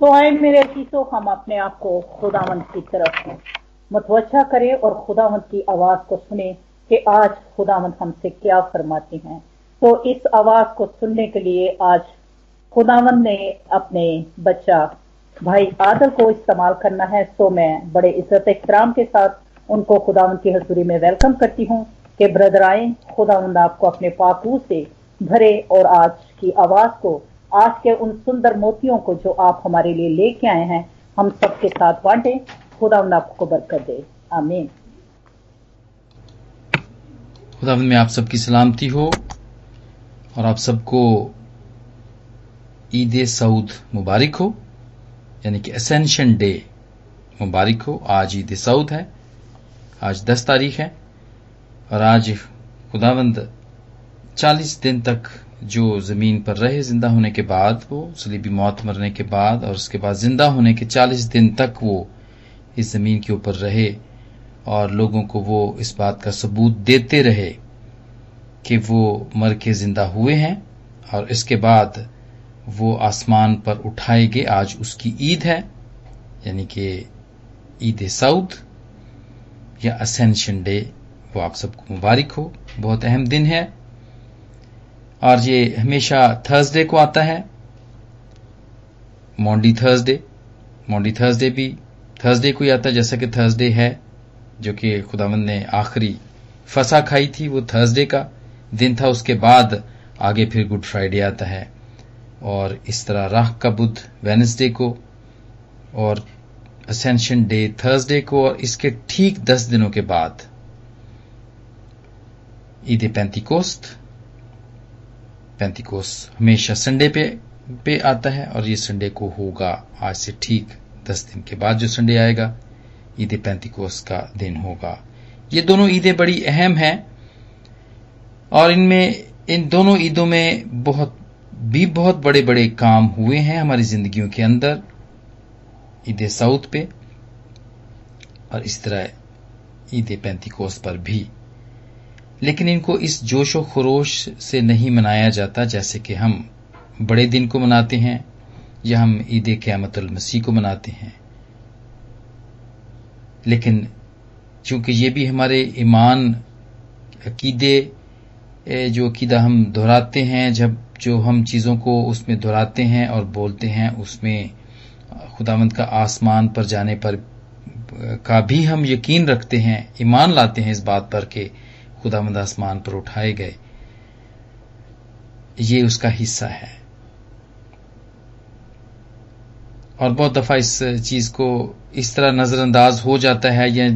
तो आए मेरे अजीजों हम अपने आप को खुदावंत की तरफ मतवजा करें और खुदावंत की आवाज को सुने कि आज खुदावंत हमसे क्या फरमाते हैं तो इस आवाज को सुनने के लिए आज खुदावंत ने अपने बच्चा भाई आदल को इस्तेमाल करना है सो तो मैं बड़े इज्जत एहतराम के साथ उनको खुदावंत की हजूरी में वेलकम करती हूँ कि ब्रदर आए खुदावंद आपको अपने पाकू से भरे और आज की आवाज को आज के उन सुंदर मोतियों को जो आप हमारे लिए लेके आए हैं हम सबके साथ बांटे खुदा उन आपको बरकत दे आमीन खुदा में आप सबकी सलामती हो और आप सबको ईद सऊद मुबारक हो यानी कि असेंशन डे मुबारक हो आज ईद सऊद है आज 10 तारीख है और आज खुदावंद 40 दिन तक जो ज़मीन पर रहे ज़िंदा होने के बाद वो सलीबी मौत मरने के बाद और उसके बाद ज़िंदा होने के चालीस दिन तक वो इस ज़मीन के ऊपर रहे और लोगों को वो इस बात का सबूत देते रहे कि वो मर के ज़िंदा हुए हैं और इसके बाद वो आसमान पर उठाए गए आज उसकी ईद है यानी कि ईद साउथ या असेंशन डे वो आप सबको मुबारक हो बहुत अहम दिन है और ये हमेशा थर्सडे को आता है मॉन्डी थर्सडे मॉन्डी थर्सडे भी थर्सडे को ही आता है जैसा कि थर्सडे है जो कि खुदावंद ने आखिरी फसा खाई थी वो थर्सडे का दिन था उसके बाद आगे फिर गुड फ्राइडे आता है और इस तरह राह का बुध वेनसडे को और असेंशन डे थर्सडे को और इसके ठीक दस दिनों के बाद ईद पैंती कोस्त पैंतीकोस हमेशा संडे पे पे आता है और ये संडे को होगा आज से ठीक दस दिन के बाद जो संडे आएगा ईद पैंतीकोस का दिन होगा ये दोनों ईदें बड़ी अहम हैं और इनमें इन दोनों ईदों में बहुत भी बहुत बड़े बड़े काम हुए हैं हमारी जिंदगियों के अंदर ईद साउथ पे और इस तरह ईद पैंतीकोस पर भी लेकिन इनको इस जोश व खरोश से नहीं मनाया जाता जैसे कि हम बड़े दिन को मनाते हैं या हम ईद मसीह को मनाते हैं लेकिन चूंकि ये भी हमारे ईमान अकीदे जो अकीदा हम दोहराते हैं जब जो हम चीज़ों को उसमें दोहराते हैं और बोलते हैं उसमें खुदावंत का आसमान पर जाने पर का भी हम यकीन रखते हैं ईमान लाते हैं इस बात पर कि खुदामंद आसमान पर उठाए गए ये उसका हिस्सा है और बहुत दफा इस चीज को इस तरह नजरअंदाज हो जाता है या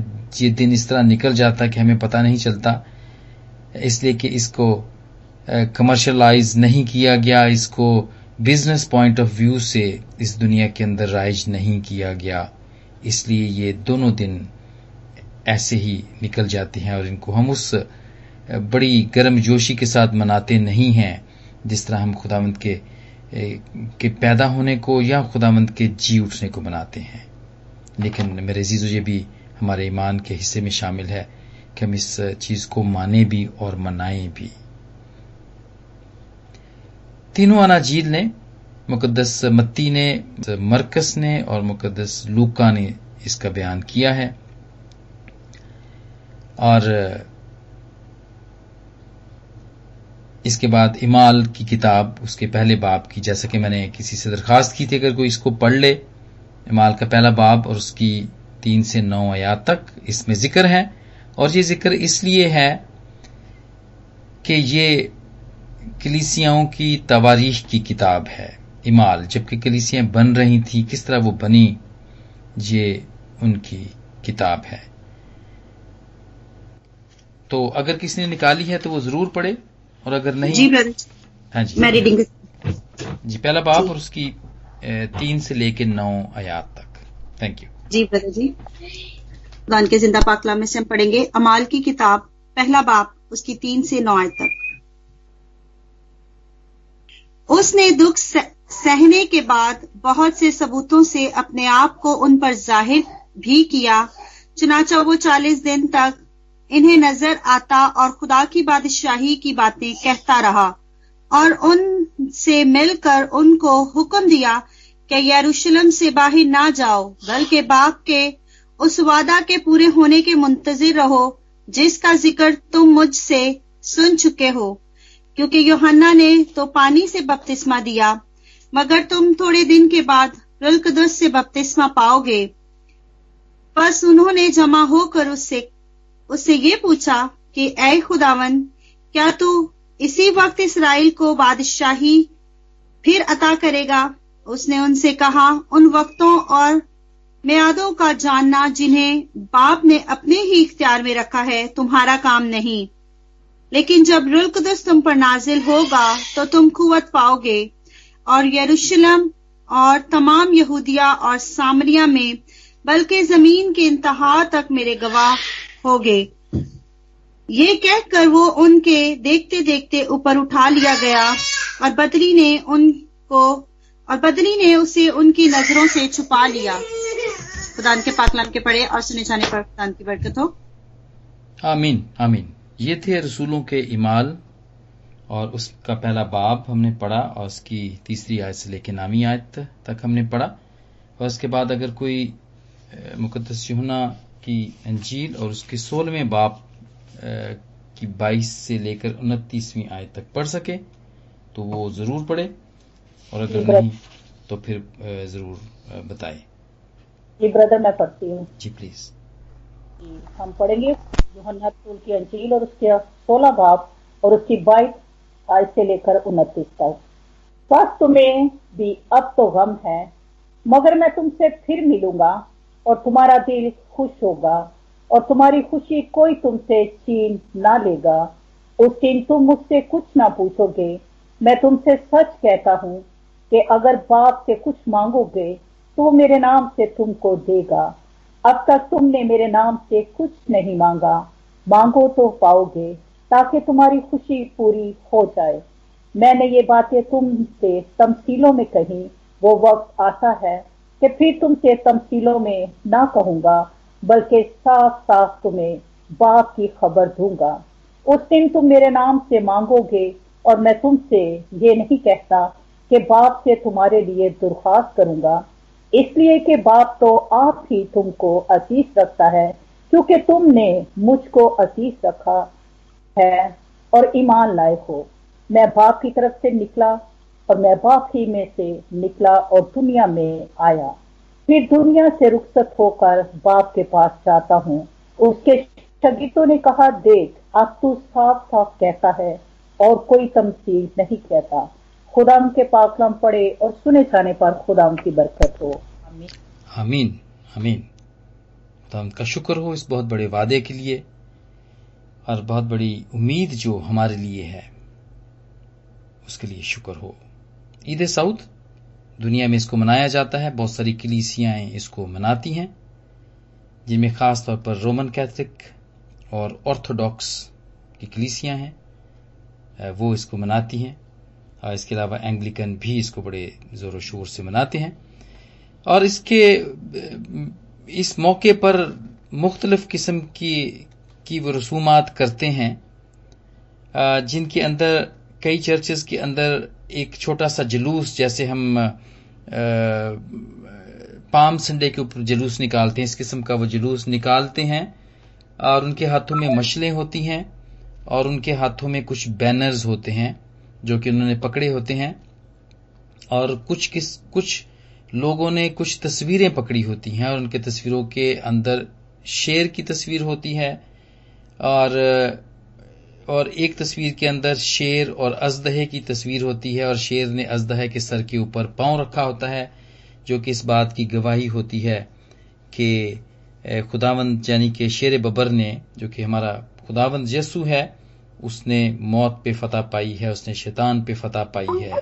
ये दिन इस तरह निकल जाता है कि हमें पता नहीं चलता इसलिए कि इसको कमर्शलाइज नहीं किया गया इसको बिजनेस पॉइंट ऑफ व्यू से इस दुनिया के अंदर राइज नहीं किया गया इसलिए ये दोनों दिन ऐसे ही निकल जाते हैं और इनको हम उस बड़ी गर्म जोशी के साथ मनाते नहीं हैं जिस तरह हम खुदामंद के के पैदा होने को या खुदामंद के जी उठने को मनाते हैं लेकिन मेरे जीजो ये भी हमारे ईमान के हिस्से में शामिल है कि हम इस चीज को माने भी और मनाएं भी तीनों अनाजील ने मुकदस मत्ती ने मरकस ने और मुकदस लूका ने इसका बयान किया है और इसके बाद इमाल की किताब उसके पहले बाब की जैसा कि मैंने किसी से दरख्वास्त की थी अगर कोई इसको पढ़ ले इमाल का पहला बाब और उसकी तीन से नौ आयात तक इसमें जिक्र है और ये जिक्र इसलिए है कि ये कलिसियाओं की तवारीख की किताब है इमाल जबकि कलिसियां बन रही थी किस तरह वो बनी ये उनकी किताब है तो अगर किसी ने निकाली है तो वो जरूर पढ़े और अगर नहीं जी हाँ जी मैं रीडिंग जी पहला बाप और उसकी तीन से लेकर नौ आयात तक thank you ji brother ji गान के जिंदा पाकला में से हम पढ़ेंगे अमाल की किताब पहला बाप उसकी तीन से नौ आयत तक उसने दुख सहने के बाद बहुत से सबूतों से अपने आप को उन पर जाहिर भी किया चुनाचा वो चालीस दिन तक इन्हें नजर आता और खुदा की बादशाही की बातें कहता रहा और उनसे मिलकर उनको हुक्म दिया कि यरूशलेम से बाहर ना जाओ बल्कि बाप के उस वादा के पूरे होने के मुंतजिर रहो जिसका जिक्र तुम मुझसे सुन चुके हो क्योंकि योहन्ना ने तो पानी से बपतिस्मा दिया मगर तुम थोड़े दिन के बाद रुलकदस से बपतिस्मा पाओगे बस उन्होंने जमा होकर उससे उससे ये पूछा कि ए खुदावन क्या तू इसी वक्त इसराइल को बादशाही फिर अता करेगा उसने उनसे कहा उन वक्तों और म्यादों का जानना जिन्हें बाप ने अपने ही इख्तियार में रखा है तुम्हारा काम नहीं लेकिन जब रुलकदस तुम पर नाजिल होगा तो तुम कुवत पाओगे और यरूशलेम और तमाम यहूदिया और सामरिया में बल्कि जमीन के इंतहा तक मेरे गवाह हो गए ये कहकर वो उनके देखते देखते ऊपर उठा लिया गया और बदरी ने उनको और बदरी ने उसे उनकी नजरों से छुपा लिया खुदान के पाकलाम के पड़े और सुने जाने पर खुदान की बरकत हो आमीन आमीन ये थे रसूलों के इमाल और उसका पहला बाब हमने पढ़ा और उसकी तीसरी आयत से लेकर नामी आयत तक हमने पढ़ा और उसके बाद अगर कोई मुकदस युना की अंजील और उसके सोलहवें बाप की बाईस से लेकर उनतीसवीं आय तक पढ़ सके तो वो ज़रूर पढ़े और अगर नहीं तो फिर ज़रूर बताए जी ब्रदर मैं पढ़ती हूँ जी प्लीज़ हम पढ़ेंगे योहन्ना की अंजील और उसके सोलह बाप और उसकी बाईस आज से लेकर उनतीस तक बस तुम्हें भी अब तो गम है मगर मैं तुमसे फिर मिलूंगा और तुम्हारा दिल खुश होगा और तुम्हारी खुशी कोई तुमसे छीन ना लेगा उस दिन तुम मुझसे कुछ ना पूछोगे मैं तुमसे सच कहता हूँ कि अगर बाप से कुछ मांगोगे तो मेरे नाम से तुमको देगा अब तक तुमने मेरे नाम से कुछ नहीं मांगा मांगो तो पाओगे ताकि तुम्हारी खुशी पूरी हो जाए मैंने ये बातें तुमसे तमसीलों में कही वो वक्त आता है कि फिर तुमसे तमसीलों में ना कहूँगा बल्कि साफ साफ तुम्हें बाप की खबर दूंगा उस दिन तुम मेरे नाम से मांगोगे और मैं तुमसे ये नहीं कहता कि बाप से तुम्हारे लिए दरख्वास्त करूंगा इसलिए कि बाप तो आप ही तुमको अजीज रखता है क्योंकि तुमने मुझको अजीज रखा है और ईमान लाए हो मैं बाप की तरफ से निकला और मैं बाप ही में से निकला और दुनिया में आया फिर दुनिया से रुखसत होकर बाप के पास जाता हूँ उसके शगितों ने कहा देख अब तू साफ साफ कहता है और कोई तमसील नहीं कहता खुदाम के पाकलम पड़े और सुने जाने पर खुदाम की बरकत हो आमीन आमीन खुदाम का शुक्र हो इस बहुत बड़े वादे के लिए और बहुत बड़ी उम्मीद जो हमारे लिए है उसके लिए शुक्र हो ईद सऊद दुनिया में इसको मनाया जाता है बहुत सारी कलीसियाएं इसको मनाती हैं जिनमें ख़ास तौर पर रोमन कैथलिक और ऑर्थोडॉक्स की कलीसियां हैं वो इसको मनाती हैं और इसके अलावा एंग्लिकन भी इसको बड़े ज़ोर शोर से मनाते हैं और इसके इस मौके पर मुख्तलफ़ किस्म की की वो रसूमात करते हैं जिनके अंदर कई चर्चेस के अंदर एक छोटा सा जुलूस जैसे हम पाम संडे के ऊपर जुलूस निकालते हैं इस किस्म का वो जुलूस निकालते हैं और उनके हाथों में मछलें होती हैं और उनके हाथों में कुछ बैनर्स होते हैं जो कि उन्होंने पकड़े होते हैं और कुछ किस कुछ लोगों ने कुछ तस्वीरें पकड़ी होती हैं और उनके तस्वीरों के अंदर शेर की तस्वीर होती है और और एक तस्वीर के अंदर शेर और अजदहे की तस्वीर होती है और शेर ने अजदहे के सर के ऊपर पांव रखा होता है जो कि इस बात की गवाही होती है कि खुदावंद यानी कि शेर बबर ने जो कि हमारा खुदावंद यसु है उसने मौत पे फतह पाई है उसने शैतान पे फतह पाई है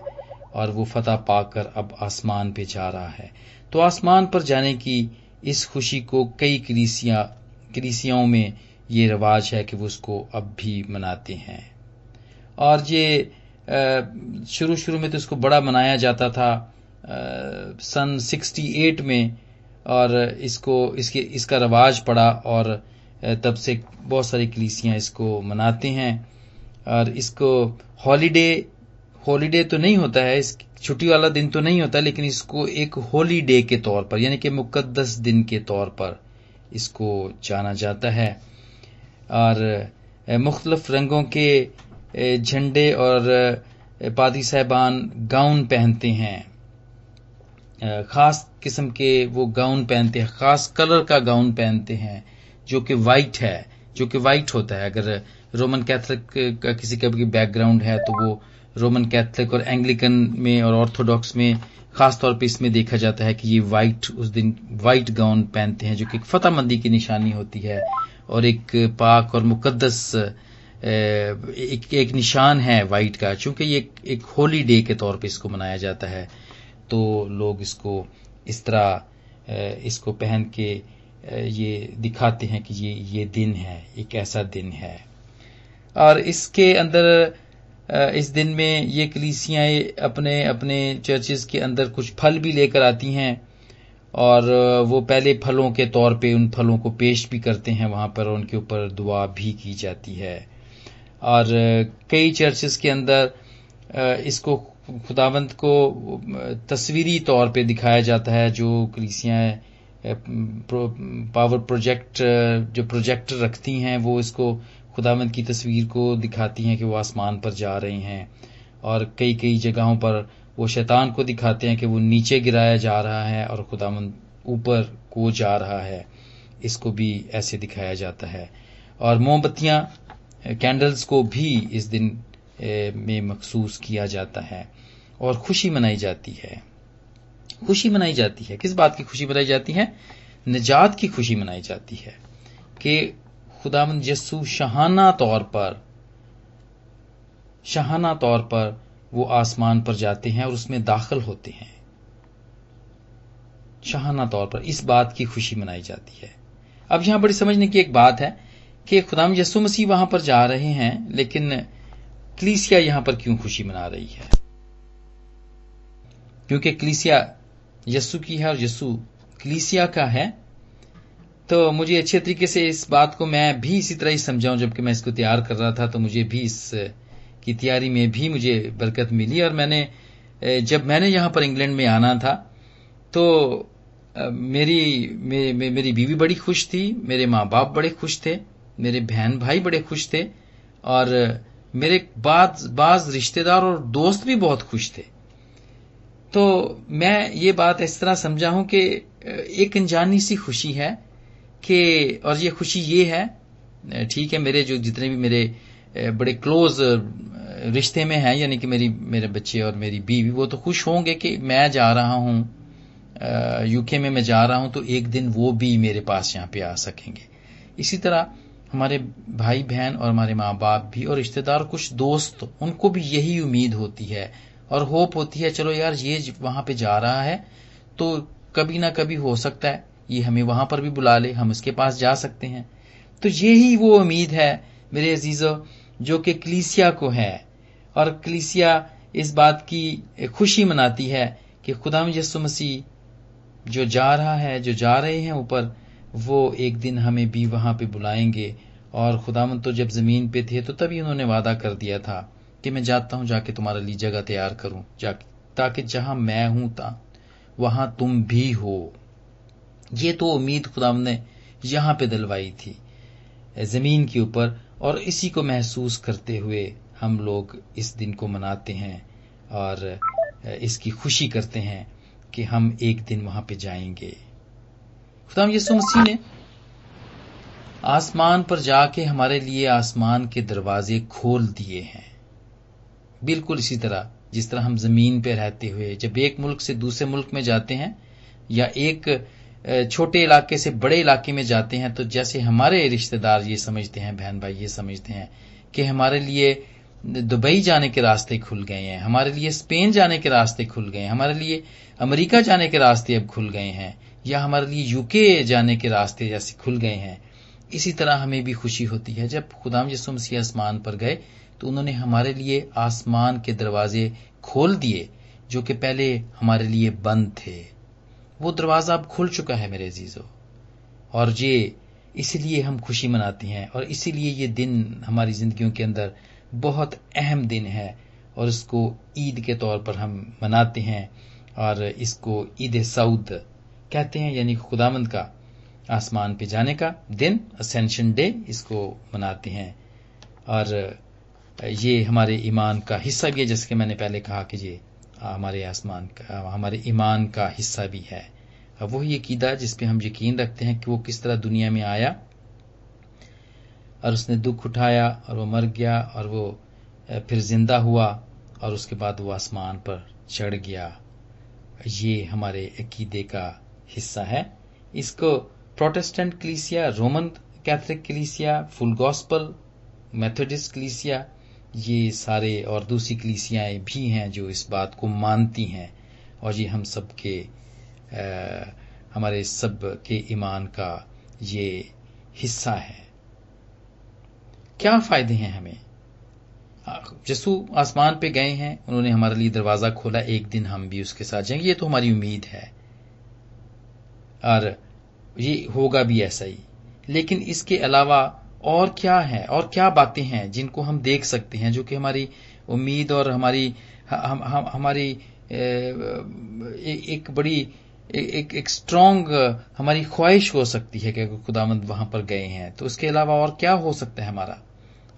और वो फतह पाकर अब आसमान पे जा रहा है तो आसमान पर जाने की इस खुशी को कई क्रीसिया क्रीसियाओं में ये रिवाज है कि वो उसको अब भी मनाते हैं और ये शुरू शुरू में तो इसको बड़ा मनाया जाता था सन 68 में और इसको इसके इसका रिवाज पड़ा और तब से बहुत सारी कलीसियाँ इसको मनाते हैं और इसको हॉलीडे हॉलीडे तो नहीं होता है इस छुट्टी वाला दिन तो नहीं होता लेकिन इसको एक डे के तौर पर यानी कि मुकद्दस दिन के तौर पर इसको जाना जाता है और मुख्तलफ रंगों के झंडे और पादी साहबान गाउन पहनते हैं ख़ास किस्म के वो गाउन पहनते हैं ख़ास कलर का गाउन पहनते हैं जो कि वाइट है जो कि वाइट होता है अगर रोमन कैथलिक का किसी का भी बैकग्राउंड है तो वो रोमन कैथलिक और एंग्लिकन में और ऑर्थोडॉक्स में खास तौर पे इसमें देखा जाता है कि ये वाइट उस दिन वाइट गाउन पहनते हैं जो कि फतामंदी की निशानी होती है और एक पाक और मुकदस एक एक निशान है वाइट का चूंकि ये एक होली डे के तौर पे इसको मनाया जाता है तो लोग इसको इस तरह इसको पहन के ये दिखाते हैं कि ये ये दिन है एक ऐसा दिन है और इसके अंदर इस दिन में ये कलीसियाएं अपने अपने चर्चेस के अंदर कुछ फल भी लेकर आती हैं और वो पहले फलों के तौर पे उन फलों को पेश भी करते हैं वहां पर उनके ऊपर दुआ भी की जाती है और कई चर्चेस के अंदर इसको खुदावंत को तस्वीरी तौर पे दिखाया जाता है जो कलिसियाँ पावर प्रोजेक्ट जो प्रोजेक्ट रखती हैं वो इसको खुदावंत की तस्वीर को दिखाती हैं कि वो आसमान पर जा रहे हैं और कई कई जगहों पर वो शैतान को दिखाते हैं कि वो नीचे गिराया जा रहा है और खुदामंद ऊपर को जा रहा है इसको भी ऐसे दिखाया जाता है और मोमबत्तियां कैंडल्स को भी इस दिन में मखसूस किया जाता है और खुशी मनाई जाती है खुशी मनाई जाती है किस बात की खुशी मनाई जाती है निजात की खुशी मनाई जाती है कि खुदामंद यस्सु शहाना तौर पर शहाना तौर पर वो आसमान पर जाते हैं और उसमें दाखिल होते हैं शाहाना तौर पर इस बात की खुशी मनाई जाती है अब यहां बड़ी समझने की एक बात है कि खुदाम यसु मसीह वहां पर जा रहे हैं लेकिन क्लीसिया यहां पर क्यों खुशी मना रही है क्योंकि क्लीसिया यस्सु की है और यस्सु क्लीसिया का है तो मुझे अच्छे तरीके से इस बात को मैं भी इसी तरह ही समझाऊं जबकि मैं इसको तैयार कर रहा था तो मुझे भी इस की तैयारी में भी मुझे बरकत मिली और मैंने जब मैंने यहां पर इंग्लैंड में आना था तो मेरी मे, मे, मेरी बीवी बड़ी खुश थी मेरे माँ बाप बड़े खुश थे मेरे बहन भाई बड़े खुश थे और मेरे बाद बाज रिश्तेदार और दोस्त भी बहुत खुश थे तो मैं ये बात इस तरह समझा हूं कि एक अनजानी सी खुशी है कि और ये खुशी ये है ठीक है मेरे जो जितने भी मेरे बड़े क्लोज रिश्ते में हैं यानी कि मेरी मेरे बच्चे और मेरी बीवी वो तो खुश होंगे कि मैं जा रहा हूँ यूके में मैं जा रहा हूँ तो एक दिन वो भी मेरे पास यहाँ पे आ सकेंगे इसी तरह हमारे भाई बहन और हमारे माँ बाप भी और रिश्तेदार कुछ दोस्त उनको भी यही उम्मीद होती है और होप होती है चलो यार ये वहां पे जा रहा है तो कभी ना कभी हो सकता है ये हमें वहां पर भी बुला ले हम इसके पास जा सकते हैं तो यही वो उम्मीद है मेरे अजीजों जो कि क्लीसिया को है और क्लीसिया इस बात की खुशी मनाती है कि खुदाम यसु मसीह जो जा रहा है जो जा रहे हैं ऊपर वो एक दिन हमें भी वहां पे बुलाएंगे और खुदाम तो जब जमीन पे थे तो तभी उन्होंने वादा कर दिया था कि मैं जाता हूं जाके तुम्हारे लिए जगह तैयार करूं ताकि जहां मैं हूं ता वहां तुम भी हो ये तो उम्मीद खुदाम ने यहां पे दिलवाई थी जमीन के ऊपर और इसी को महसूस करते हुए हम लोग इस दिन को मनाते हैं और इसकी खुशी करते हैं कि हम एक दिन वहां पे जाएंगे खुदाम यसु मसीह ने आसमान पर जाके हमारे लिए आसमान के दरवाजे खोल दिए हैं बिल्कुल इसी तरह जिस तरह हम जमीन पे रहते हुए जब एक मुल्क से दूसरे मुल्क में जाते हैं या एक छोटे इलाके से बड़े इलाके में जाते हैं तो जैसे हमारे रिश्तेदार ये समझते हैं बहन भाई ये समझते हैं कि हमारे लिए दुबई जाने के रास्ते खुल गए हैं हमारे लिए स्पेन जाने के रास्ते खुल गए हैं हमारे लिए अमेरिका जाने के रास्ते अब खुल गए हैं या हमारे लिए यूके जाने के रास्ते जैसे खुल गए हैं इसी तरह हमें भी खुशी होती है जब खुदाम यसुम सी आसमान पर गए तो उन्होंने हमारे लिए आसमान के दरवाजे खोल दिए जो कि पहले हमारे लिए बंद थे वो दरवाज़ा अब खुल चुका है मेरे अजीज़ों और ये इसलिए हम खुशी मनाते हैं और इसीलिए ये दिन हमारी ज़िंदगियों के अंदर बहुत अहम दिन है और इसको ईद के तौर पर हम मनाते हैं और इसको ईद सऊद कहते हैं यानी खुदामंद का आसमान पे जाने का दिन असेंशन डे इसको मनाते हैं और ये हमारे ईमान का हिस्सा भी है जैसे कि मैंने पहले कहा कि ये हमारे आसमान का हमारे ईमान का हिस्सा भी है वही अकीदा जिस पे हम यकीन रखते हैं कि वो किस तरह दुनिया में आया और उसने दुख उठाया और वो मर गया और वो फिर जिंदा हुआ और उसके बाद वो आसमान पर चढ़ गया ये हमारे अकीदे का हिस्सा है इसको प्रोटेस्टेंट क्लीसिया रोमन कैथलिक क्लीसिया फुल गॉस्पल मैथोडिस्ट क्लीसिया ये सारे और दूसरी कलिसियाएं भी हैं जो इस बात को मानती हैं और ये हम सब के आ, हमारे सब के ईमान का ये हिस्सा है क्या फायदे हैं हमें यसु आसमान पे गए हैं उन्होंने हमारे लिए दरवाजा खोला एक दिन हम भी उसके साथ जाएंगे ये तो हमारी उम्मीद है और ये होगा भी ऐसा ही लेकिन इसके अलावा और क्या है और क्या बातें हैं जिनको हम देख सकते हैं जो कि हमारी उम्मीद और हमारी हम, हम हमारी ए, एक बड़ी ए, एक एक स्ट्रांग हमारी ख्वाहिश हो सकती है कि खुदामंद वहां पर गए हैं तो उसके अलावा और क्या हो सकता है हमारा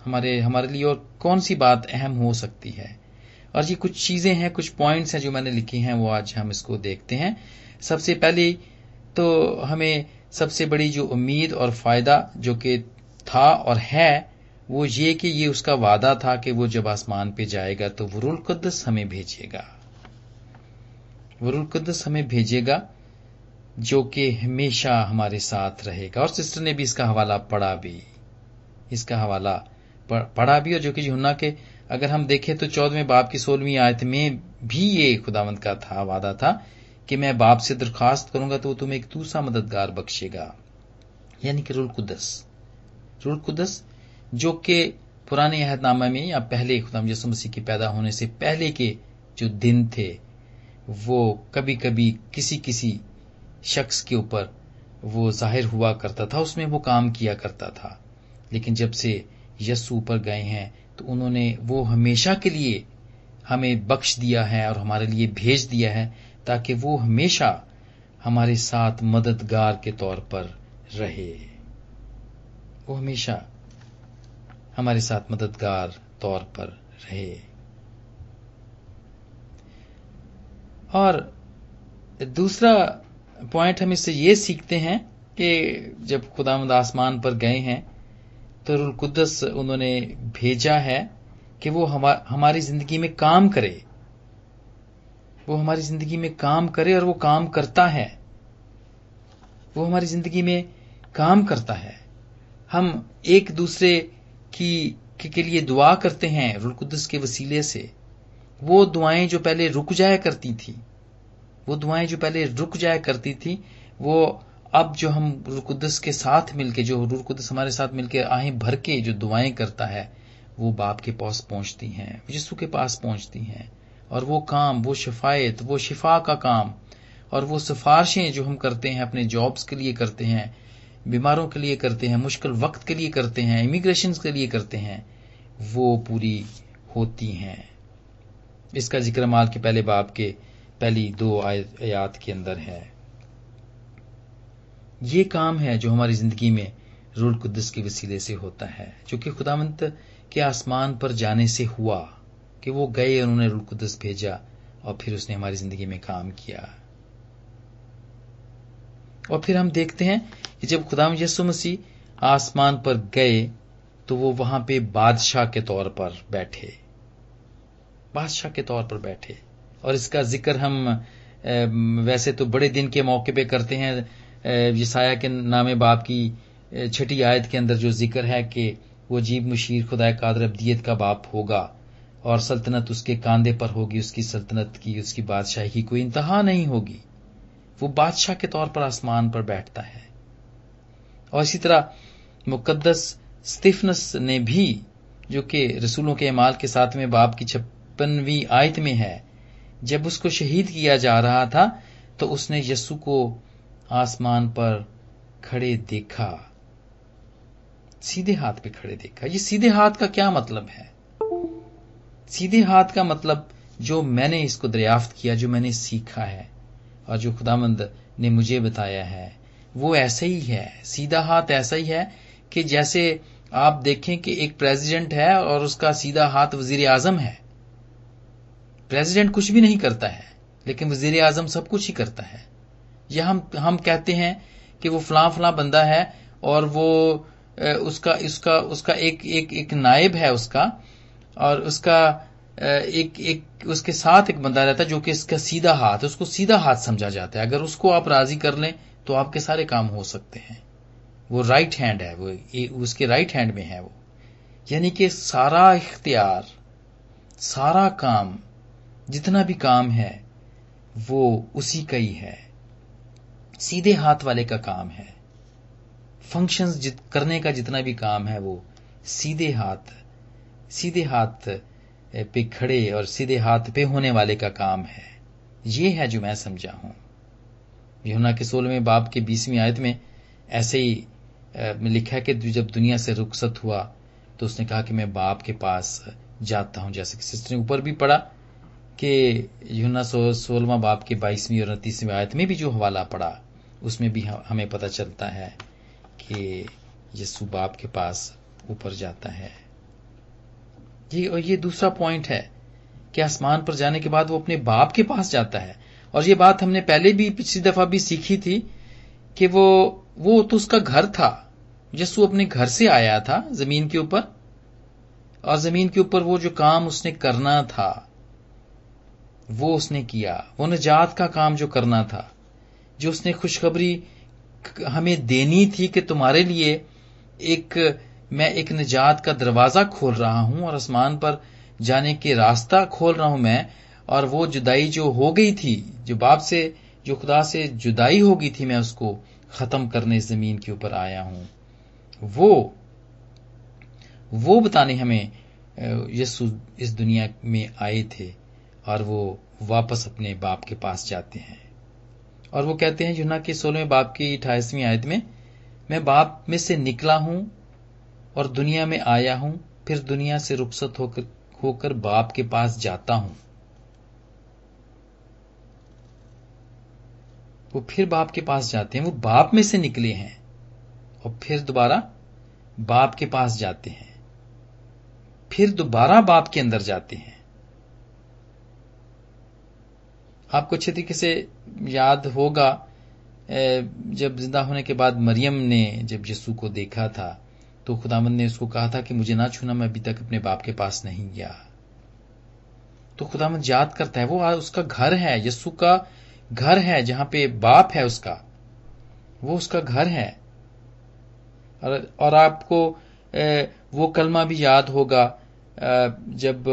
हमारे हमारे लिए और कौन सी बात अहम हो सकती है और ये कुछ चीजें हैं कुछ पॉइंट्स हैं जो मैंने लिखी हैं वो आज हम इसको देखते हैं सबसे पहले तो हमें सबसे बड़ी जो उम्मीद और फायदा जो कि था और है वो ये कि ये उसका वादा था कि वो जब आसमान पे जाएगा तो वरुल कुद्दस हमें भेजेगा वरुल कुद्दस हमें भेजेगा जो कि हमेशा हमारे साथ रहेगा और सिस्टर ने भी इसका हवाला पढ़ा भी इसका हवाला पढ़ा भी और जो कि जुन्ना के अगर हम देखें तो चौदहवें बाप की सोलहवीं आयत में भी ये खुदावंत का था वादा था कि मैं बाप से दरख्वास्त करूंगा तो वो तुम्हें एक दूसरा मददगार बख्शेगा यानी कि रुल कुदस रूल कुदस जो कि पुराने अहदनामा में या पहले खुदाम यसु मसीह के पैदा होने से पहले के जो दिन थे वो कभी कभी किसी किसी शख्स के ऊपर वो जाहिर हुआ करता था उसमें वो काम किया करता था लेकिन जब से यसु ऊपर गए हैं तो उन्होंने वो हमेशा के लिए हमें बख्श दिया है और हमारे लिए भेज दिया है ताकि वो हमेशा हमारे साथ मददगार के तौर पर रहे वो हमेशा हमारे साथ मददगार तौर पर रहे और दूसरा पॉइंट हम इससे ये सीखते हैं कि जब खुदामद आसमान पर गए हैं तो रुलकुदस उन्होंने भेजा है कि वो हमा, हमारी जिंदगी में काम करे वो हमारी जिंदगी में काम करे और वो काम करता है वो हमारी जिंदगी में काम करता है हम एक दूसरे की के, के लिए दुआ करते हैं रुलकुदस के वसीले से वो दुआएं जो पहले रुक जाया करती थी वो दुआएं जो पहले रुक जाया करती थी वो अब जो हम रुलकुदस के साथ मिलके जो रुलकुदस हमारे साथ मिलके आहें भर के जो दुआएं करता है वो बाप के पास पहुंचती हैं यीशु के पास पहुंचती हैं और वो काम वो शिफायत वो शिफा का काम और वो सिफारशें जो हम करते हैं अपने जॉब्स के लिए करते हैं बीमारों के लिए करते हैं मुश्किल वक्त के लिए करते हैं इमिग्रेशन के लिए करते हैं वो पूरी होती हैं इसका जिक्र माल के पहले बाप के पहली दो आयात के अंदर है ये काम है जो हमारी जिंदगी में रूल कुदस के वसीले से होता है जो कि खुदामंत के आसमान पर जाने से हुआ कि वो गए उन्होंने रूल कुदस भेजा और फिर उसने हमारी जिंदगी में काम किया और फिर हम देखते हैं कि जब खुदाम यसु मसीह आसमान पर गए तो वो वहां पे बादशाह के तौर पर बैठे बादशाह के तौर पर बैठे और इसका जिक्र हम वैसे तो बड़े दिन के मौके पे करते हैं यसाया के नामे बाप की छठी आयत के अंदर जो जिक्र है कि वो जीब मुशीर खुदा कादर अब्दियत का बाप होगा और सल्तनत उसके कांधे पर होगी उसकी सल्तनत की उसकी बादशाही की कोई इंतहा नहीं होगी वो बादशाह के तौर पर आसमान पर बैठता है और इसी तरह मुकद्दस स्टिफनस ने भी जो कि रसूलों के अमाल के साथ में बाप की छप्पनवी आयत में है जब उसको शहीद किया जा रहा था तो उसने यस्सु को आसमान पर खड़े देखा सीधे हाथ पे खड़े देखा ये सीधे हाथ का क्या मतलब है सीधे हाथ का मतलब जो मैंने इसको दरियाफ्त किया जो मैंने सीखा है और जो खुदामंद ने मुझे बताया है वो ऐसे ही है सीधा हाथ ऐसा ही है कि जैसे आप देखें कि एक प्रेसिडेंट है और उसका सीधा हाथ वजीर आजम है प्रेसिडेंट कुछ भी नहीं करता है लेकिन वजीर आजम सब कुछ ही करता है यह हम हम कहते हैं कि वो फला फला बंदा है और वो उसका उसका उसका एक एक एक नायब है उसका और उसका एक एक उसके साथ एक बंदा रहता है जो कि इसका सीधा हाथ है उसको सीधा हाथ समझा जाता है अगर उसको आप राजी कर लें तो आपके सारे काम हो सकते हैं वो राइट हैंड है वो उसके राइट हैंड में है वो यानी कि सारा इख्तियार सारा काम जितना भी काम है वो उसी का ही है सीधे हाथ वाले का काम है फंक्शंस करने का जितना भी काम है वो सीधे हाथ सीधे हाथ पे खड़े और सीधे हाथ पे होने वाले का काम है ये है जो मैं समझा हूं यमुना के सोलहवें बाप के बीसवीं आयत में ऐसे ही लिखा है कि जब दुनिया से रुखसत हुआ तो उसने कहा कि मैं बाप के पास जाता हूं जैसे कि सिस्टर ने ऊपर भी पढ़ा कि यमुना सो, सोलवा बाप के बाईसवीं और उनतीसवीं आयत में भी जो हवाला पड़ा उसमें भी हमें पता चलता है कि यसु बाप के पास ऊपर जाता है ये और ये दूसरा पॉइंट है कि आसमान पर जाने के बाद वो अपने बाप के पास जाता है और ये बात हमने पहले भी पिछली दफा भी सीखी थी कि वो वो तो उसका घर था यसु अपने घर से आया था जमीन के ऊपर और जमीन के ऊपर वो जो काम उसने करना था वो उसने किया वो निजात का काम जो करना था जो उसने खुशखबरी हमें देनी थी कि तुम्हारे लिए एक मैं एक निजात का दरवाज़ा खोल रहा हूं और आसमान पर जाने के रास्ता खोल रहा हूं मैं और वो जुदाई जो हो गई थी जो बाप से जो खुदा से जुदाई हो गई थी मैं उसको ख़त्म करने ज़मीन के ऊपर आया हूं वो वो बताने हमें यसु इस दुनिया में आए थे और वो वापस अपने बाप के पास जाते हैं और वो कहते हैं जुना के सोलहवें बाप की अठाईसवीं आयत में मैं बाप में से निकला हूं और दुनिया में आया हूं फिर दुनिया से रुखसत होकर होकर बाप के पास जाता हूं वो फिर बाप के पास जाते हैं वो बाप में से निकले हैं और फिर दोबारा बाप के पास जाते हैं फिर दोबारा बाप के अंदर जाते हैं आपको अच्छे तरीके से याद होगा जब जिंदा होने के बाद मरियम ने जब यीशु को देखा था तो खुदामंद ने उसको कहा था कि मुझे ना छूना मैं अभी तक अपने बाप के पास नहीं गया तो खुदामंद याद करता है वो उसका घर है यस्सु का घर है जहां पे बाप है उसका वो उसका घर है और, आपको वो कलमा भी याद होगा जब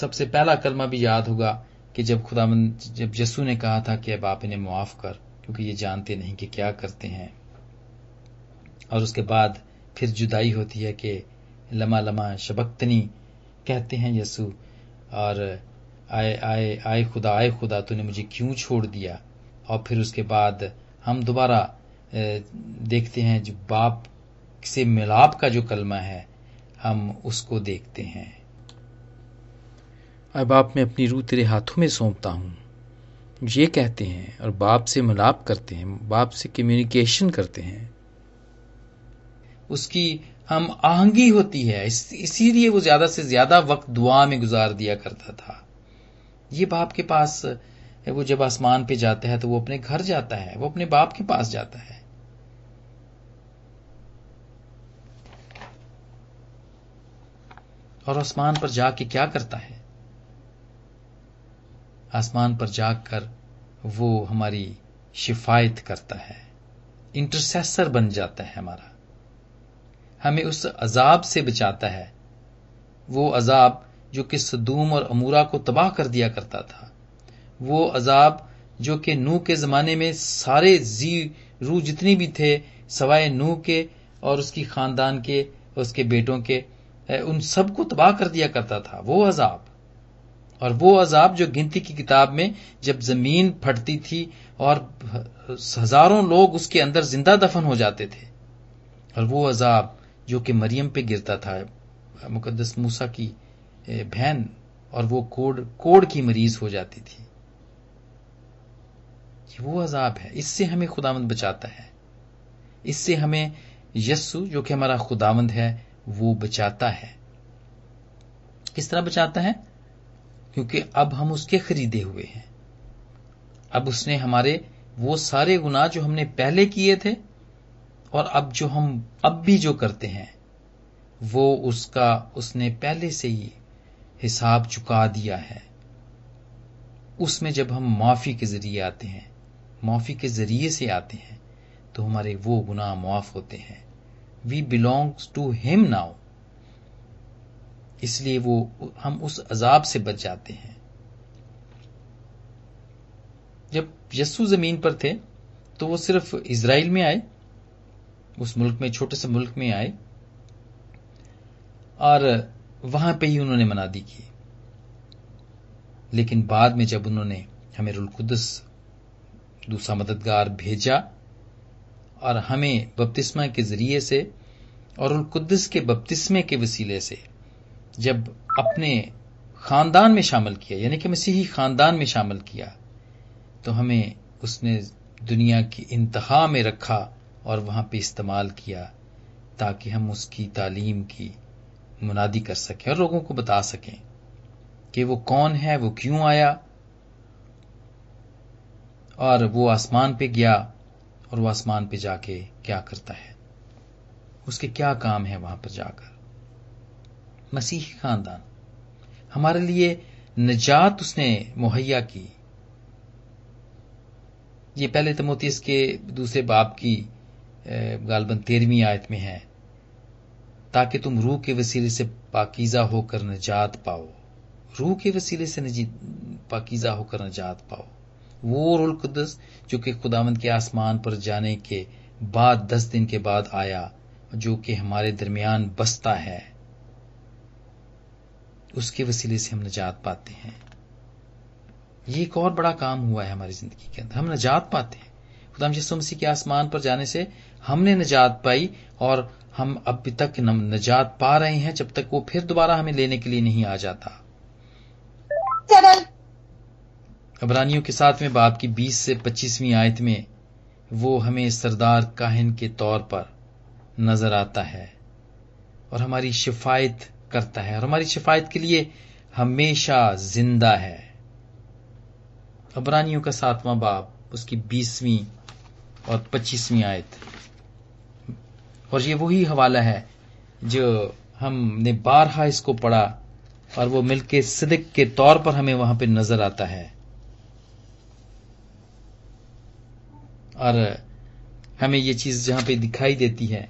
सबसे पहला कलमा भी याद होगा कि जब खुदामंद जब यसू ने कहा था कि अब आप इन्हें मुआफ कर क्योंकि ये जानते नहीं कि क्या करते हैं और उसके बाद फिर जुदाई होती है कि लमा लमा शबक्तनी कहते हैं यसु और आए आए आए खुदा आए खुदा तूने मुझे क्यों छोड़ दिया और फिर उसके बाद हम दोबारा देखते हैं जो बाप से मिलाप का जो कलमा है हम उसको देखते हैं अब बाप मैं अपनी रूह तेरे हाथों में सौंपता हूँ ये कहते हैं और बाप से मिलाप करते हैं बाप से कम्युनिकेशन करते हैं उसकी हम आहंगी होती है इस, इसीलिए वो ज्यादा से ज्यादा वक्त दुआ में गुजार दिया करता था ये बाप के पास वो जब आसमान पे जाता है तो वो अपने घर जाता है वो अपने बाप के पास जाता है और आसमान पर जाके क्या करता है आसमान पर जाकर वो हमारी शिफायत करता है इंटरसेसर बन जाता है हमारा हमें उस अजाब से बचाता है वो अजाब जो कि सदूम और अमूरा को तबाह कर दिया करता था वो अजाब जो कि नू के ज़माने में सारे जी रू जितनी भी थे सवाए नूह के और उसकी ख़ानदान के उसके बेटों के उन सबको तबाह कर दिया करता था वो अजाब और वो अजाब जो गिनती की किताब में जब जमीन फटती थी और हजारों लोग उसके अंदर जिंदा दफन हो जाते थे और वो अजाब जो कि मरियम पे गिरता था मुकदस मूसा की बहन और वो कोड कोड की मरीज हो जाती थी ये वो अजाब है इससे हमें खुदावंद बचाता है इससे हमें यस्सु जो कि हमारा खुदावंद है वो बचाता है किस तरह बचाता है क्योंकि अब हम उसके खरीदे हुए हैं अब उसने हमारे वो सारे गुनाह जो हमने पहले किए थे और अब जो हम अब भी जो करते हैं वो उसका उसने पहले से ही हिसाब चुका दिया है उसमें जब हम माफ़ी के ज़रिए आते हैं माफ़ी के ज़रिए से आते हैं तो हमारे वो गुनाह माफ़ होते हैं we belongs to him now इसलिए वो हम उस अजाब से बच जाते हैं जब यस्सु ज़मीन पर थे तो वो सिर्फ इसराइल में आए उस मुल्क में छोटे से मुल्क में आए और वहां पे ही उन्होंने मनादी की लेकिन बाद में जब उन्होंने हमें रुलकुदस दूसरा मददगार भेजा और हमें बपतिस्मा के जरिए से और रुलकुदस के बपतिस्मे के वसीले से जब अपने खानदान में शामिल किया यानी कि मसीही खानदान में शामिल किया तो हमें उसने दुनिया की इंतहा में रखा और वहां पे इस्तेमाल किया ताकि हम उसकी तालीम की मुनादी कर सकें और लोगों को बता सकें कि वो कौन है वो क्यों आया और वो आसमान पे गया और वो आसमान पे जाके क्या करता है उसके क्या काम है वहां पर जाकर मसीह खानदान हमारे लिए निजात उसने मुहैया की ये पहले तमोतीस के दूसरे बाप की गालबन तेरहवीं आयत में है ताकि तुम रूह के वसीले से पाकिज़ा होकर निजात पाओ रूह के वसीले से पाकिज़ा होकर निजात पाओ वो कुदस जो कि खुदावंद के आसमान पर जाने के बाद दस दिन के बाद आया जो कि हमारे दरमियान बसता है उसके वसीले से हम निजात पाते हैं ये एक और बड़ा काम हुआ है हमारी जिंदगी के अंदर हम निजात पाते हैं खुदाम यसु मसीह के आसमान पर जाने से हमने निजात पाई और हम अभी तक निजात पा रहे हैं जब तक वो फिर दोबारा हमें लेने के लिए नहीं आ जाता अबरानियों के साथ में बाप की 20 से 25वीं आयत में वो हमें सरदार काहिन के तौर पर नजर आता है और हमारी शिफायत करता है और हमारी शिफायत के लिए हमेशा जिंदा है अबरानियों का सातवां बाप उसकी बीसवीं और पच्चीसवीं आयत और ये वही हवाला है जो हमने बारहा इसको पढ़ा और वो मिलके सिदक के तौर पर हमें वहां पे नजर आता है और हमें ये चीज जहां पे दिखाई देती है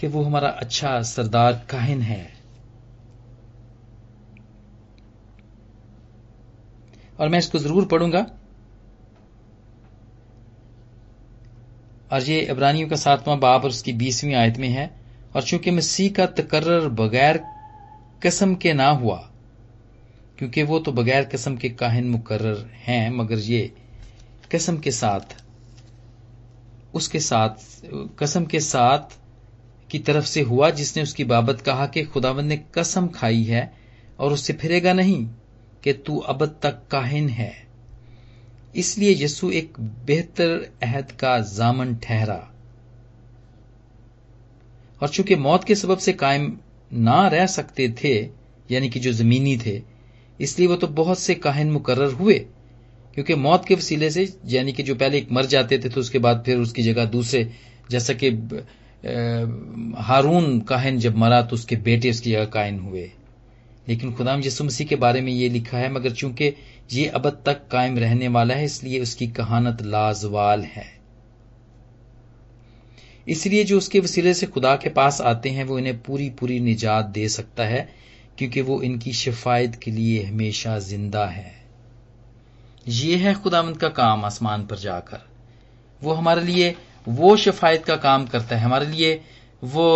कि वो हमारा अच्छा सरदार काहिन है और मैं इसको जरूर पढ़ूंगा और ये इब्रानियों का सातवां बाप और उसकी बीसवीं आयत में है और चूंकि मसीह का तकर्र बगैर कसम के ना हुआ क्योंकि वो तो बगैर कसम के काहिन मुकर हैं मगर ये कसम के साथ उसके साथ कसम के साथ की तरफ से हुआ जिसने उसकी बाबत कहा कि खुदावन ने कसम खाई है और उससे फिरेगा नहीं कि तू अब तक काहिन है इसलिए यसु एक बेहतर अहद का जामन ठहरा और चूंकि मौत के सबब से कायम ना रह सकते थे यानी कि जो जमीनी थे इसलिए वो तो बहुत से काहिन मुकर्र हुए क्योंकि मौत के वसीले से यानी कि जो पहले एक मर जाते थे तो उसके बाद फिर उसकी जगह दूसरे जैसा कि हारून काहिन जब मरा तो उसके बेटे उसकी जगह कायन हुए लेकिन खुदाम यसु मसीह के बारे में ये लिखा है मगर चूंकि ये अब तक कायम रहने वाला है इसलिए उसकी कहानत लाजवाल है इसलिए जो उसके वसीले से खुदा के पास आते हैं वो इन्हें पूरी पूरी निजात दे सकता है क्योंकि वो इनकी शिफायत के लिए हमेशा जिंदा है ये है खुदामंद का काम आसमान पर जाकर वो हमारे लिए वो शिफायत का काम करता है हमारे लिए वो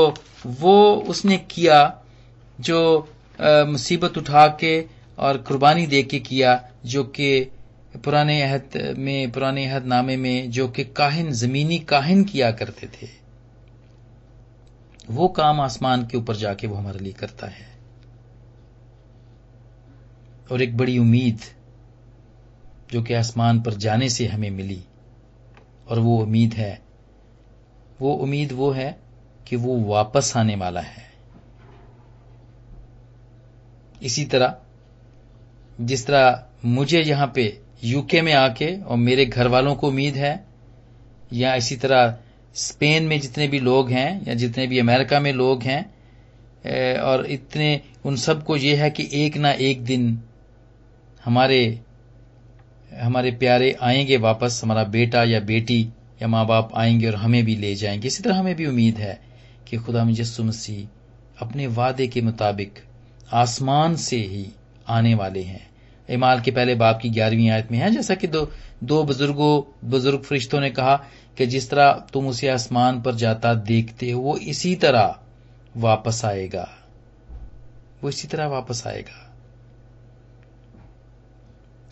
वो उसने किया जो मुसीबत उठा के और कुर्बानी दे के किया जो कि पुराने अहद में पुराने अहद नामे में जो कि काहिन जमीनी काहिन किया करते थे वो काम आसमान के ऊपर जाके वो हमारे लिए करता है और एक बड़ी उम्मीद जो कि आसमान पर जाने से हमें मिली और वो उम्मीद है वो उम्मीद वो है कि वो वापस आने वाला है इसी तरह जिस तरह मुझे यहां पे यूके में आके और मेरे घर वालों को उम्मीद है या इसी तरह स्पेन में जितने भी लोग हैं या जितने भी अमेरिका में लोग हैं और इतने उन सबको ये है कि एक ना एक दिन हमारे हमारे प्यारे आएंगे वापस हमारा बेटा या बेटी या माँ बाप आएंगे और हमें भी ले जाएंगे इसी तरह हमें भी उम्मीद है कि खुदा यस्सु मसीह अपने वादे के मुताबिक आसमान से ही आने वाले हैं इमाल के पहले बाप की ग्यारहवीं आयत में है जैसा कि दो दो बुजुर्गों बुजुर्ग फरिश्तों ने कहा कि जिस तरह तुम उसे आसमान पर जाता देखते हो वो इसी तरह वापस आएगा वो इसी तरह वापस आएगा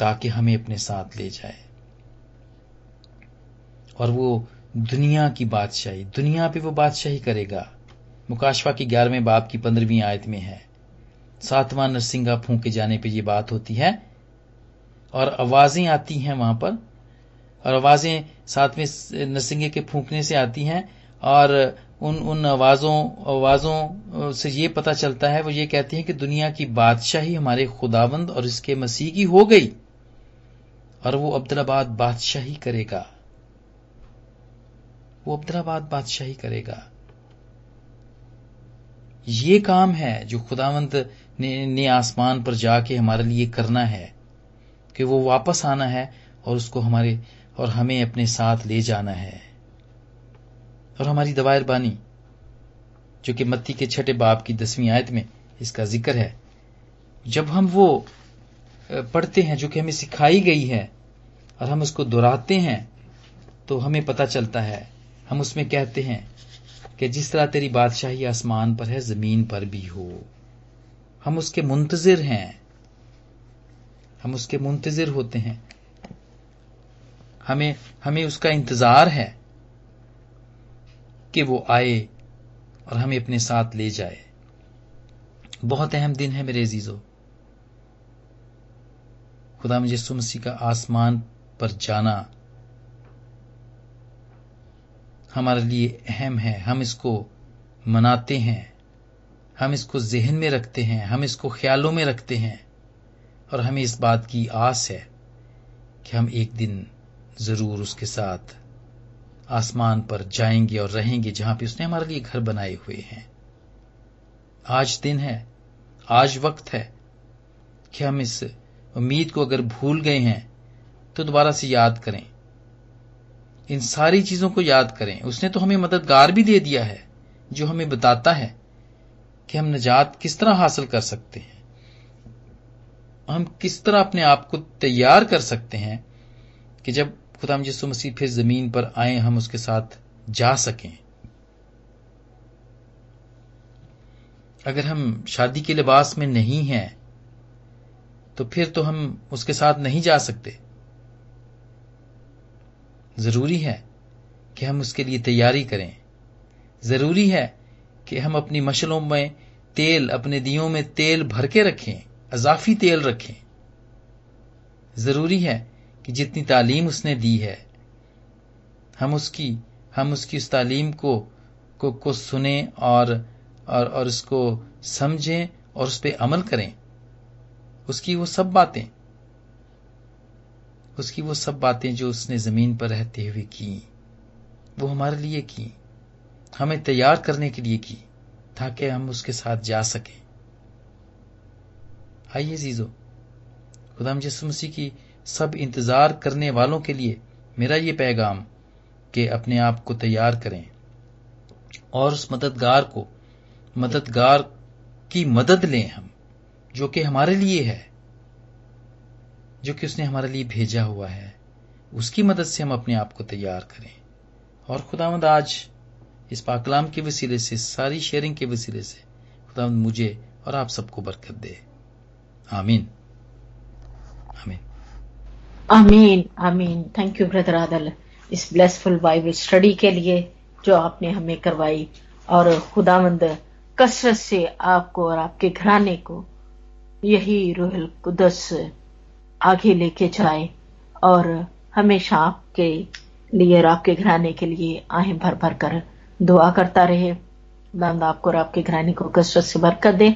ताकि हमें अपने साथ ले जाए और वो दुनिया की बादशाही दुनिया पे वो बादशाही करेगा मुकाशवा की ग्यारहवें बाप की पंद्रहवीं आयत में है सातवां नरसिंगा फूके जाने पे ये बात होती है और आवाजें आती हैं वहां पर और आवाजें सातवें नरसिंगे के फूकने से आती हैं और उन उन आवाजों आवाजों से ये पता चलता है वो ये कहते हैं कि दुनिया की बादशाही हमारे खुदावंद और इसके मसीह की हो गई और वो अब्दुलाबाद बादशाही करेगा वो अब्दुलाबाद बादशाही करेगा ये काम है जो खुदावंत ने, ने आसमान पर जाके हमारे लिए करना है कि वो वापस आना है और उसको हमारे और हमें अपने साथ ले जाना है और हमारी दवायर बानी जो कि मत्ती के छठे बाप की दसवीं आयत में इसका जिक्र है जब हम वो पढ़ते हैं जो कि हमें सिखाई गई है और हम उसको दोहराते हैं तो हमें पता चलता है हम उसमें कहते हैं कि जिस तरह तेरी बादशाही आसमान पर है जमीन पर भी हो हम उसके मुंतज़िर हैं हम उसके मुंतज़िर होते हैं हमें हमें उसका इंतज़ार है कि वो आए और हमें अपने साथ ले जाए बहुत अहम दिन है मेरे अजीज़ो खुदा मुझे सुमसी का आसमान पर जाना हमारे लिए अहम है हम इसको मनाते हैं हम इसको जहन में रखते हैं हम इसको ख्यालों में रखते हैं और हमें इस बात की आस है कि हम एक दिन ज़रूर उसके साथ आसमान पर जाएंगे और रहेंगे जहां पे उसने हमारे लिए घर बनाए हुए हैं आज दिन है आज वक्त है कि हम इस उम्मीद को अगर भूल गए हैं तो दोबारा से याद करें इन सारी चीजों को याद करें उसने तो हमें मददगार भी दे दिया है जो हमें बताता है कि हम निजात किस तरह हासिल कर सकते हैं हम किस तरह अपने आप को तैयार कर सकते हैं कि जब खुदाम यसु मसीह फिर जमीन पर आए हम उसके साथ जा सकें अगर हम शादी के लिबास में नहीं हैं तो फिर तो हम उसके साथ नहीं जा सकते जरूरी है कि हम उसके लिए तैयारी करें जरूरी है कि हम अपनी मशलों में तेल अपने दियों में तेल भर के रखें अजाफी तेल रखें ज़रूरी है कि जितनी तालीम उसने दी है हम उसकी हम उसकी उस तालीम को को, को सुने और, और और उसको समझें और उस पर अमल करें उसकी वो सब बातें उसकी वो सब बातें जो उसने ज़मीन पर रहते हुए की वो हमारे लिए की हमें तैयार करने के लिए की ताकि हम उसके साथ जा सकें आइए जीजो खुदाम यसु मसीह की सब इंतज़ार करने वालों के लिए मेरा ये पैगाम कि अपने आप को तैयार करें और उस मददगार को मददगार की मदद लें हम जो कि हमारे लिए है जो कि उसने हमारे लिए भेजा हुआ है उसकी मदद से हम अपने आप को तैयार करें और खुदामद आज इस पाकलाम के वसीले से सारी शेयरिंग के वसीले से खुदा मुझे और आप सबको बरकत दे आमीन आमीन आमीन आमीन थैंक यू ब्रदर आदल इस ब्लेसफुल बाइबल स्टडी के लिए जो आपने हमें करवाई और खुदावंद कसरत से आपको और आपके घराने को यही रोहल कुदस आगे लेके जाए और हमेशा आपके लिए और आपके घराने के लिए आहें भर भर कर दुआ करता रहे दामदा आपको और आपके घराने को कसरत से बरकत दे